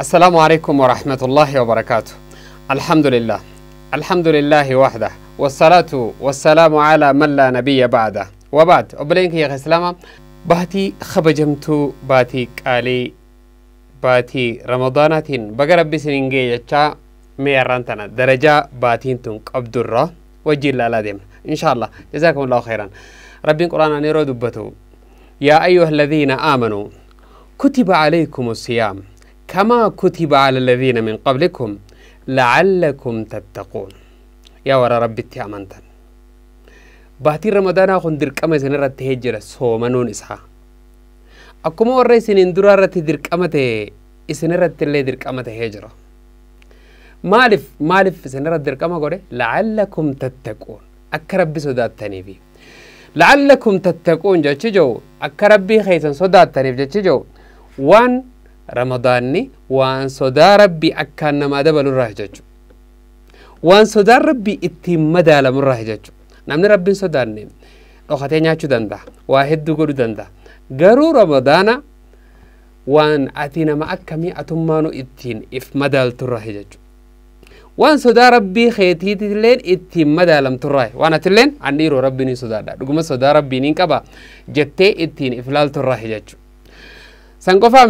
السلام عليكم ورحمة الله وبركاته الحمد لله الحمد لله وحده والصلاة والسلام على من لا نبي بعده وبعد أبلينك يا غسلامة باتي خبجمتو باتي قالي باتي رمضاناتين بقرب سنينجي يتشا ميرانتنا درجة باتين تنك عبد الرا وجيل لا ديم إن شاء الله جزاكم الله خيرا ربي القرآن نيرو دبتو يا أيها الذين آمنوا كتب عليكم الصيام كما كتب على الذين من قبلكم لعلكم تتقون يا ورا ربي أمانتا باتي رمضان أخون درقمة سنرى تهجر سومنون إسحا أكما ورى سنين درارة درقمة سنرى تلي درقمة هجرة maaliif maaliif isinirra dirqama godhe lacallakum tattaquun akka rabbi sodaattaniifi lacallakum tattaquun jechi jiru akka rabbii keeysan sodaattaniif jechi jiru waan ramadaanni waan sodaa rabbii akkaan namaa dabalu irraa jechu waan sodaan rabbii ittiin madaalamu irraa jechu namni rabbiin sodaanne dhokatee nyaachuu danda'a waa hedduu godhuu danda'a garuu ramadaana waan ati nama akkamii atummaanu ittiin if madaalturraa jechu waan sodaa rabbii keetiitilleen ittiin madaalamturraa waan atilleen ani dhiiroo rabbiin sodaadha dhuguma sodaa rabbiin hin qaba jettee ittiin if laalturraa jechu san qofaa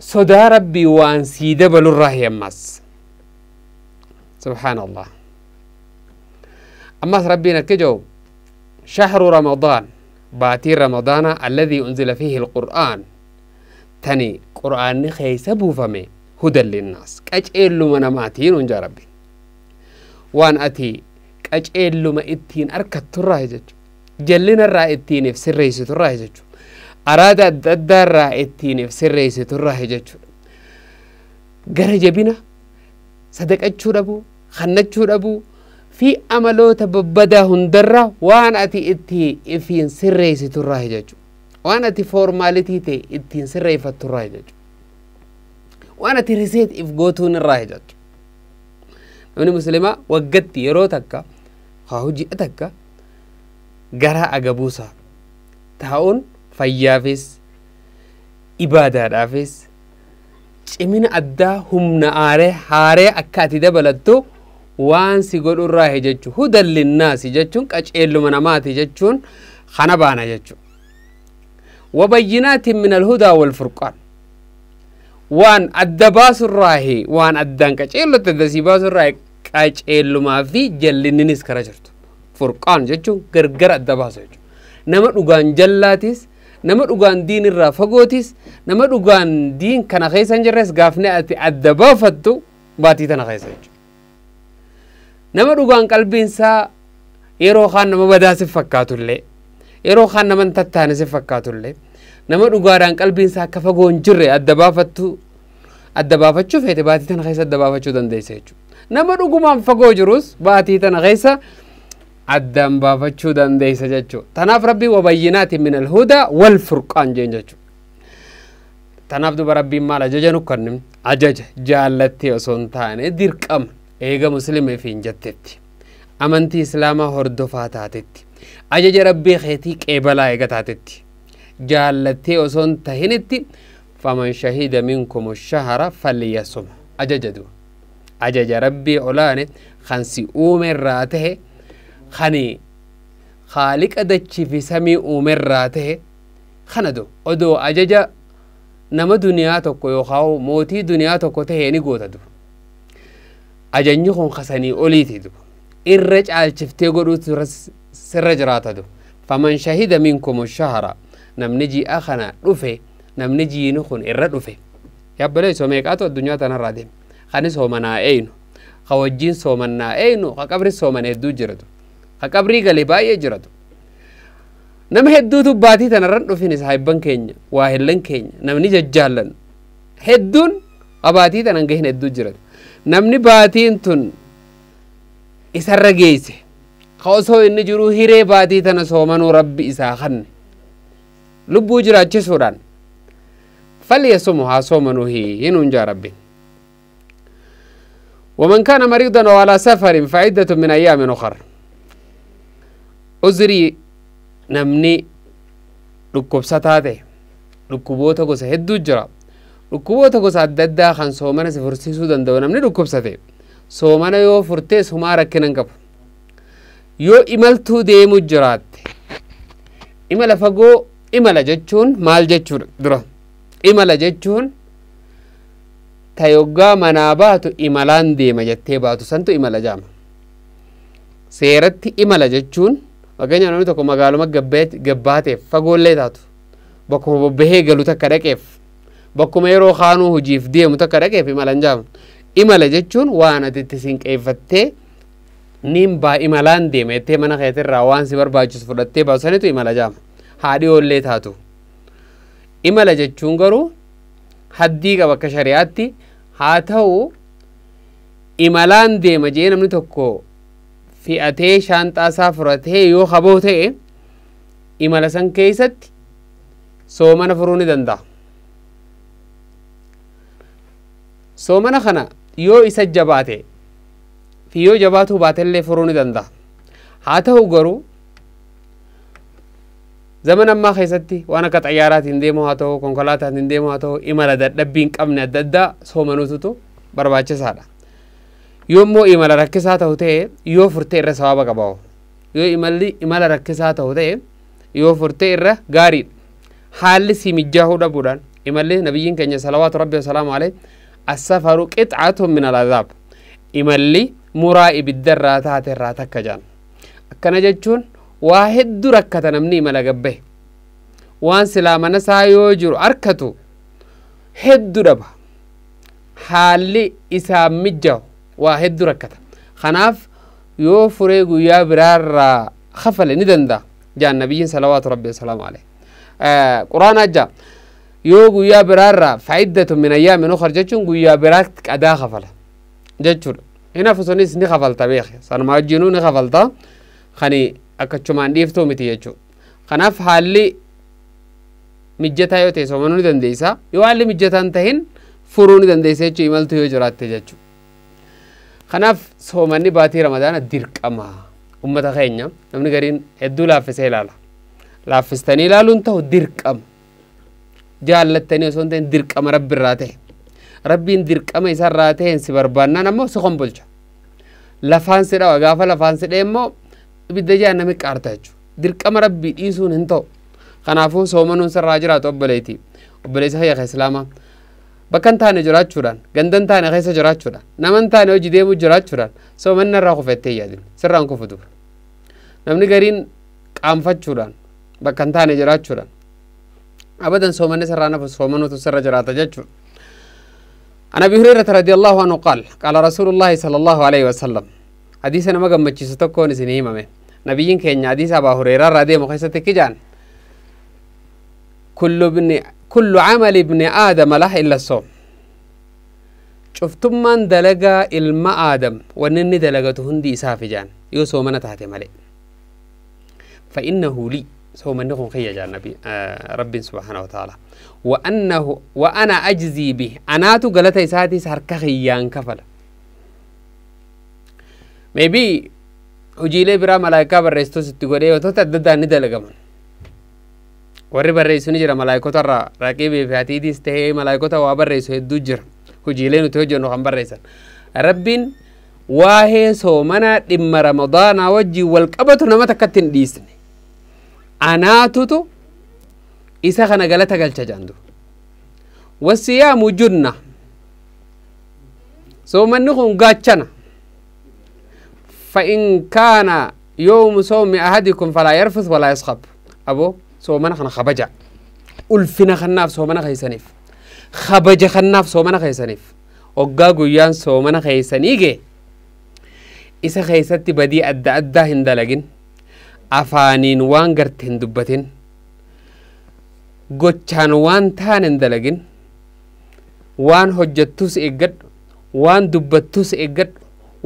صدى ربي وان سيدة بلو الرهي أماس سبحان الله أماس ربينا كجو شهر رمضان باتي رمضان الذي أنزل فيه القرآن تاني قرآن خيسبو فمي هدى للناس كاج إلو من ماتين ونجا ربي وان أتي كاج إلو ما إتين أركت الرهي جلنا الرهي إتين في سر رئيسة الرهي جو araada adda addaa irraa ittiin of sirreessiturraa jechuudha gara jabina sadaqachuu dhabuu kannachuu dhabuu fi amaloota babbadaa hundarraa waan ati itti ifiin sirreessiturraa jechuudha waan ati foormaalitii ta'e ittiin sirreeffatturraa jechuudha waan ati riseet if gootuun irraa jechuudha namni muslimaa waggatti yeroo takka haa hojii takka garaa agabuusaa taa'uun fayyaafis ibaadaadhaafis cimina addaa humna aaree haaree akka ati dabalattu waan si godhurraa hee he jechu hudan jechuun qaceelluma namaati jechuun kana baana jechu wabayyinaatin min alhudaa furqaan waan adda baasurraa hee waan addaan qaceellotti adda sii baasu irraa qaceellumaa fi jallinninis kara jirtu furqaan jechuun gargar adda baasu jechuudha nama dhugaan jallaatis nama dhugaan diin irraa fagootis nama dhugaan diin kana keessa hin gaafne ati adda baafattu baatii tana keessa jechuudha. Nama dhugaan qalbiinsaa yeroo kaan nama badaa si fakkaatullee yeroo nama tattaane si fakkaatullee nama qalbiinsaa akka fagoo hin jirre adda baafattu adda baafachuu feete baatii tana keessa adda baafachuu dandeesse jechuudha. Nama dhugumaan fagoo jirus baatii tana keessa addaan baafachuu dandeeysa jechuudha. Tanaaf rabbii wabayyinaatiin min alhudaa wal furqaan jeen jechuudha. Tanaaf duba rabbiin maal ajaja nu kenninu ajaja jaallattee osoo hin taane dirqama eega muslimeef hin jettetti. Amantii islaamaa hordofaa taatetti. Ajaja rabbii keetii qeebalaa eega taatetti. Jaallattee osoo hin tahinitti faman shahida minkum shahara falyasum ajaja duba. Ajaja rabbii olaane kan si uume irraa tahe. خني خالق أدتش في سمي أمراته خندو أدو أججا نما دنيا تكو يخاو موتي دنيا تكو تهيني قوتا دو أجنجي خون خسني أوليتي دو إرج على شفتي قدو سر جراتا دو فمن شهد منكم الشهر نمنجي أخنا رفي نمنجي نخون إرد رفي يبلي سوميك أتو الدنيا تنرادين خاني سومنا أينو خوجين سومنا أينو خقبر سومنا يدو جردو qabrii galee baay'ee jiratu nama hedduutu baatii tanarran dhufinis haibban keenya waa hellan keenya namni jajjaallan hedduun abaatii tanan gahin hedduu jiratu namni baatiin tun isarra geeyse ka osoo inni jiruu hiree baatii tana soomanuu rabbi isaa kanne lubbuu jiraachisuudhaan falyasumu haa soomanuuhi hinuun jaa rabbiin ومن كان مريضا وعلى سفر فعدة من أيام أخر uzirii namni dhukkubsataa ta'e dhukkuboota gosa hedduu jira dhukkuboota gosa adda addaa kan soomana si fursiisuu danda'u namni dhukkubsate soomana yoo furtee sumaa rakkinan qabu yoo imaltuu deemu jiraatte imala fagoo imala jechuun maal jechuudha dura imala jechuun ta yoggaa manaa baatu imalaan deema jettee baatu santu imala jaama seeratti imala jechuun fakkeenyaa namni tokko magaaluma gabbaateef fagoollee taatu bakkuma bobbahee galu takka dhaqeef bakkuma yeroo kaanuu hojiif deemu takka dhaqeef imala hin jaamu imala jechuun waan ati itti sinqeeffattee niin baa imalaan deema jettee mana keetirraa waan si barbaachisu fudhattee baasanitu imala jaama haa dhiyoollee taatu imala jechuun garuu haddii qaba akka shari'aatti haa ta'u imalaan deema jee namni tokko fi'atee shaanxaasaa furatee yoo haboo ta'e imala san keessatti soomana furuu ni danda'a. soomana kana yoo isa jabaate fi yoo jabaatu baatellee furuu ni danda'a. haa ta'u garuu zaman ammaa keessatti waan akka xayyaaraatiin deemu haa ta'u konkolaataan deemu haa ta'u imala dadhabbii hin qabne adda addaa soomanuututu barbaachisaadha. yoo immoo imala rakkisaa ta'u ta'e yoo furtee irra sababa qabaa'u yoo imalli imala rakkisaa ta'u ta'e yoo furtee irra gaariidha haalli si mijjaa mijaahuu buudhaan imalli nabiyyiin keenya salawaatu rabbi wasalaamu alee assafaru qixxaatun min alazaab imalli muraa ibidda irraa taate irraa takka jaan akkana jechuun waa hedduu rakkata namni imala gabbe waan silaa mana isaa yoo jiru arkatu hedduu dhaba haalli isaa mijjaa'u waa hedduu rakkata kanaaf yoo furee guyyaa biraarraa hafale ni danda'a jaan nabiyyiin salawaatu rabbi wasalaamu alayh quraan ajja yoo guyyaa biraarraa fa'iddatu min ayyaamin ukhar jechuun guyyaa biraatti qadaa hafala jechuudha hinafu sunis ni hafalta beekne sanuma wajjinuu ni hafalta kani akkachumaan dhiiftuu miti jechuudha kanaaf haalli mijataa yoo ta'e somanuu ni dandeessa yoo haalli mijataa hin tahin furuu ni dandeessa jechuu imaltu yoo jiraatte jechuudha. Kanaaf soomanni baatii ramadaana dirqama. Uummata keenya namni gariin hedduu laaffisee ilaala. Laaffistanii ilaaluun ta'u dirqama. Jaallattanii osoo hin ta'in dirqama rabbi irraa ta'e. Rabbiin dirqama isarraa ta'een si barbaannaan ammoo si kombolcha. Lafaan si dhawa gaafa lafaan si immoo ibidda jaannami qaarta jechuudha. Dirqama rabbii dhiisuun hin ta'u. Kanaafuu soomanuun sirraa jiraatu obboleetii. Obboleessa hayya islaamaa. bakka hin taane jiraachuudhaan ganda hin taane keessa jiraachuudhaan nama hin taane hojii deemu jiraachuudhaan soomanna irraa kufattee yaadin sirraan kufu dur namni gariin qaanfachuudhaan bakka hin taane jiraachuudhaan abadan soomanni sirraan hafu soomanuutu sirra jiraata jechuudha عن ابي هريره رضي الله عنه قال قال رسول الله صلى الله عليه وسلم حديث انا ما غمچيس تكون سنيمه نبيين كان حديث ابا هريره رضي الله عنه كجان كل ابن كل عمل ابن آدم له إلا صوم شفتم من دلقا الماء آدم ونني دلقته هندي إسافي جان يو سومنا تحتي ملي فإنه لي سومن نقوم خي جان نبي آه رب سبحانه وتعالى وأنه وأنا أجزي به أنا تقلت إساتي سهر كخيان كفل ميبي hojiilee biraa malaayikaa barreessitoos itti godhee wantoota adda addaa ni dalagaman warri barreessu ni jira malaayikota irraa raqiibii fi hatiitiis ta'ee malaayikota waa barreessu hedduu jira hojiilee nuti hojjennu kan barreessan rabbiin waahee soomanaa dhimma ramadaanaa wajjiin wal qabatu nama takkatti hin dhiisne anaatutu isa kana galata galcha jaandu wasiyaamu junna soomanni kun gaachana فإن كان يوم صوم أحدكم فلا يرفث ولا يسخب أبو soomana kana kabaja ulfina kannaaf soomana keeysaniif kabaja kannaaf soomana keeysaniif waggaa guyyaan soomana keeysaniige isa keeysatti badii adda addaa hin dalagin afaaniin waan garte hin dubbatin gochaan waan taan hin dalagin waan hojjattus eeggadhu waan dubbattus eeggadhu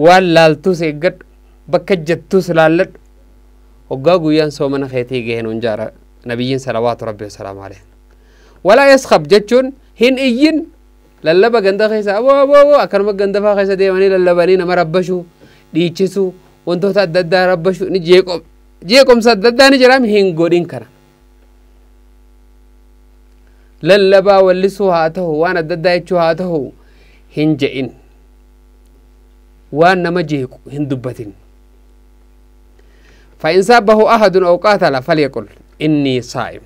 waan laaltus eeggadhu bakka jettus laalladhu waggaa guyyaan soomana keetii gaheen hunjaara نبيين صلوات ربي وسلامه عليه ولا يسخب جتشون هن إيين للبا غندا خيسا وو وو وو أكرمك غندا فا خيسا ديواني للبا نينا مربشو ديچسو وانتو تدد ربشو نجيكم جيكم سدد نجرام هن قولين كنا للبا ولسو هاته وانا دد يتشو هاته هن جئين وانا ما جيكو هن دبتين فإن سابه أحد أو قاتل فليقل inni saa'im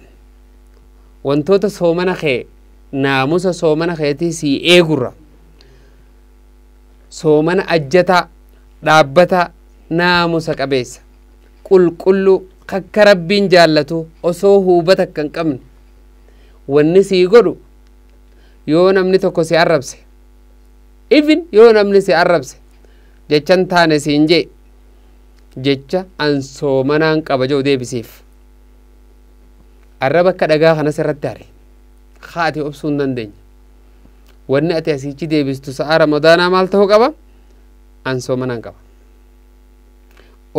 wantoota soomana kee naamusa soomana keetii sii eegurra soomana ajjataa dhaabbata naamusa qabeessa qulqullu kakka rabbiin jaallatu osoo hubata kan qabne wanni sii godhu yoo namni tokko si arrabse ifin yoo namni si arrabse jechan taane siin jee jecha an soomanaan qaba jau deebisiif arra bakka dhagaa kanas irratti hare haati obsuu hin dandeenya wanni ati asichi deebistu sa'a ramadaanaa maal ta'uu qaba ansoomanaan qaba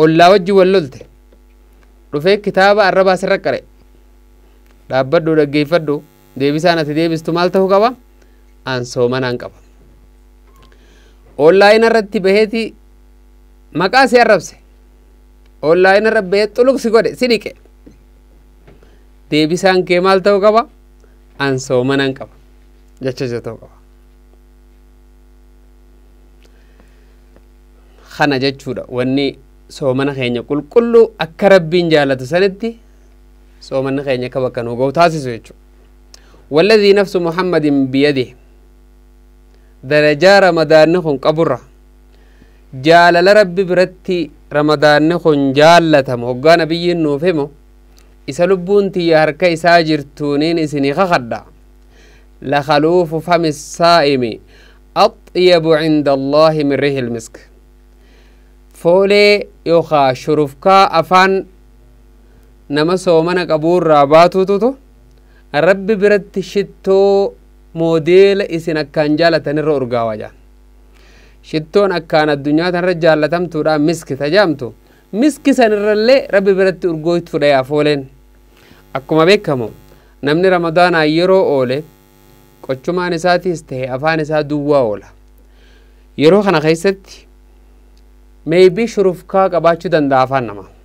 ollaa wajji wal lolte dhufee kitaaba arraba asirra qare dhaabbadhu dhaggeeffadhu deebisaan ati deebistu maal ta'uu qaba ansoomanaan qaba ollaayin irratti baheeti maqaa si arrabse ollaayin irra bahee xuluq godhe si dhiqe deebisaan kee hankeenya maal ta'uu qaba? Ansoomana hin qaba jechaa jiru ta'uu qaba. Kana jechuudha wanni soomana keenya qulqulluu akka Rabbiin jaalatu sanitti soomanni keenya kabaju kan oolu taasisu jechuudha. Wallatii nafsu mohaammed hin biyade darajaa ramadaa'inni kun qaburra jaalala Rabbi biratti ramadaa'inni kun jaalatamu hoggaana biyyeen nuufimoo. isa lubbuun tiyya harka isaa jirtuuniin isinii kakadha lakaluufu fami saa'imi axyabu cinda allaahi min rihi lmisk foolee yookaa shurufkaa afaan nama soomana qabuurraa baatuututu rabbi biratti shittoo moodeela isin akkaan jaalatanirra urgaawaa jaan shittoon akkaan addunyaa tanirra jaalatamtuudhaan miski tajaamtu miski sanirrallee rabbi biratti urgooytu dhayaa fooleen akkuma beekamu namni ramadaanaa yeroo oole qochumaan isaatiis ta'e afaan isaa duwwaa oola yeroo kana keessatti meebii shurufkaa qabaachuu danda'a afaan namaa